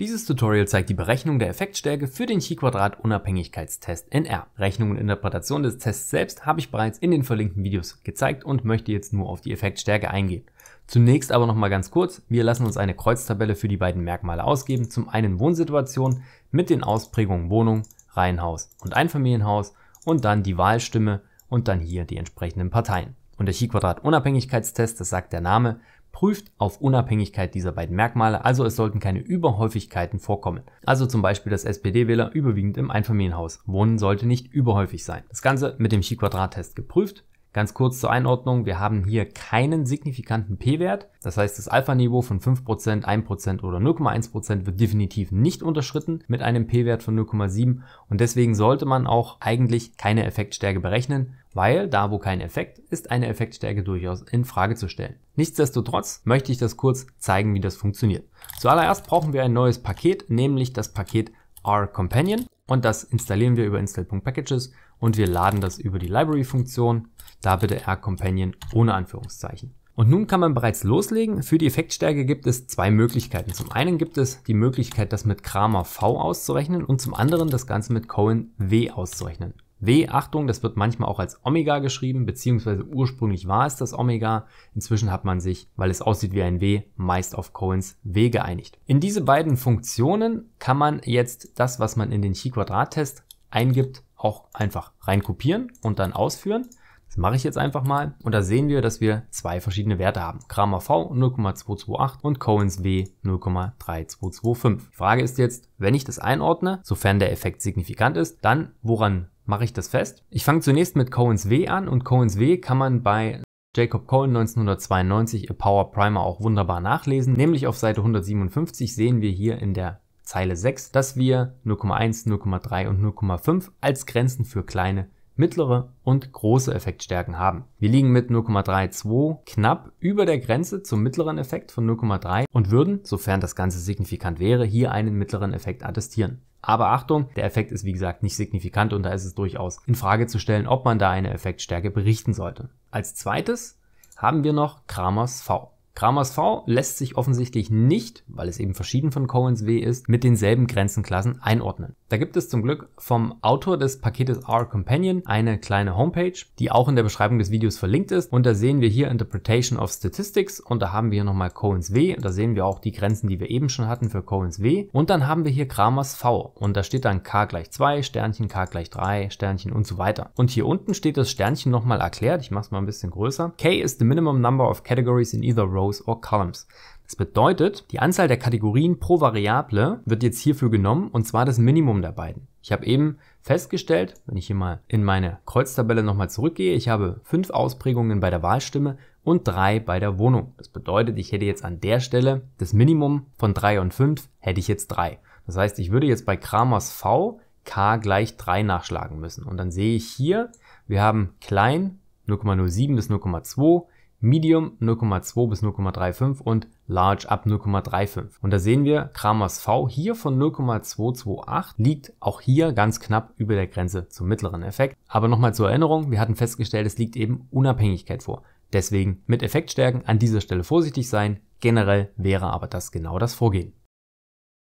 Dieses Tutorial zeigt die Berechnung der Effektstärke für den Chi-Quadrat-Unabhängigkeitstest in R. Rechnung und Interpretation des Tests selbst habe ich bereits in den verlinkten Videos gezeigt und möchte jetzt nur auf die Effektstärke eingehen. Zunächst aber nochmal ganz kurz, wir lassen uns eine Kreuztabelle für die beiden Merkmale ausgeben, zum einen Wohnsituation mit den Ausprägungen Wohnung, Reihenhaus und Einfamilienhaus und dann die Wahlstimme und dann hier die entsprechenden Parteien. Und der Chi-Quadrat-Unabhängigkeitstest, das sagt der Name, prüft auf Unabhängigkeit dieser beiden Merkmale, also es sollten keine Überhäufigkeiten vorkommen. Also zum Beispiel, dass SPD-Wähler überwiegend im Einfamilienhaus wohnen sollte nicht überhäufig sein. Das Ganze mit dem Chi-Quadrat-Test geprüft. Ganz kurz zur Einordnung, wir haben hier keinen signifikanten p-Wert, das heißt das Alpha-Niveau von 5%, 1% oder 0,1% wird definitiv nicht unterschritten mit einem p-Wert von 0,7 und deswegen sollte man auch eigentlich keine Effektstärke berechnen, weil da wo kein Effekt ist eine Effektstärke durchaus in Frage zu stellen. Nichtsdestotrotz möchte ich das kurz zeigen, wie das funktioniert. Zuallererst brauchen wir ein neues Paket, nämlich das Paket R Companion und das installieren wir über install.packages und wir laden das über die Library-Funktion, da bitte R-Companion ohne Anführungszeichen. Und nun kann man bereits loslegen. Für die Effektstärke gibt es zwei Möglichkeiten. Zum einen gibt es die Möglichkeit, das mit Kramer V auszurechnen und zum anderen das Ganze mit Cohen W auszurechnen. W, Achtung, das wird manchmal auch als Omega geschrieben, beziehungsweise ursprünglich war es das Omega. Inzwischen hat man sich, weil es aussieht wie ein W, meist auf Cohens W geeinigt. In diese beiden Funktionen kann man jetzt das, was man in den Chi-Quadrat-Test eingibt, auch einfach reinkopieren und dann ausführen. Das mache ich jetzt einfach mal und da sehen wir, dass wir zwei verschiedene Werte haben. Kramer V 0,228 und Cohen's W 0,3225. Die Frage ist jetzt, wenn ich das einordne, sofern der Effekt signifikant ist, dann woran mache ich das fest? Ich fange zunächst mit Cohen's W an und Cohen's W kann man bei Jacob Cohen 1992 A Power Primer auch wunderbar nachlesen, nämlich auf Seite 157 sehen wir hier in der Zeile 6, dass wir 0,1, 0,3 und 0,5 als Grenzen für kleine mittlere und große Effektstärken haben. Wir liegen mit 0,32 knapp über der Grenze zum mittleren Effekt von 0,3 und würden, sofern das Ganze signifikant wäre, hier einen mittleren Effekt attestieren. Aber Achtung, der Effekt ist wie gesagt nicht signifikant und da ist es durchaus in Frage zu stellen, ob man da eine Effektstärke berichten sollte. Als zweites haben wir noch Kramers V. Kramers V lässt sich offensichtlich nicht, weil es eben verschieden von Cohen's W ist, mit denselben Grenzenklassen einordnen. Da gibt es zum Glück vom Autor des Paketes R Companion eine kleine Homepage, die auch in der Beschreibung des Videos verlinkt ist. Und da sehen wir hier Interpretation of Statistics und da haben wir hier nochmal Cohen's W. Und da sehen wir auch die Grenzen, die wir eben schon hatten für Cohen's W. Und dann haben wir hier Kramers V und da steht dann K gleich 2, Sternchen, K gleich 3, Sternchen und so weiter. Und hier unten steht das Sternchen nochmal erklärt. Ich mache es mal ein bisschen größer. K is the minimum number of categories in either rows or columns. Das bedeutet, die Anzahl der Kategorien pro Variable wird jetzt hierfür genommen und zwar das Minimum der beiden. Ich habe eben festgestellt, wenn ich hier mal in meine Kreuztabelle nochmal zurückgehe, ich habe fünf Ausprägungen bei der Wahlstimme und drei bei der Wohnung. Das bedeutet, ich hätte jetzt an der Stelle das Minimum von drei und fünf hätte ich jetzt drei. Das heißt, ich würde jetzt bei Kramers V k gleich drei nachschlagen müssen. Und dann sehe ich hier, wir haben klein 0,07 bis 0,2, Medium 0,2 bis 0,35 und Large ab 0,35. Und da sehen wir, Kramers V hier von 0,228 liegt auch hier ganz knapp über der Grenze zum mittleren Effekt. Aber nochmal zur Erinnerung, wir hatten festgestellt, es liegt eben Unabhängigkeit vor. Deswegen mit Effektstärken an dieser Stelle vorsichtig sein. Generell wäre aber das genau das Vorgehen.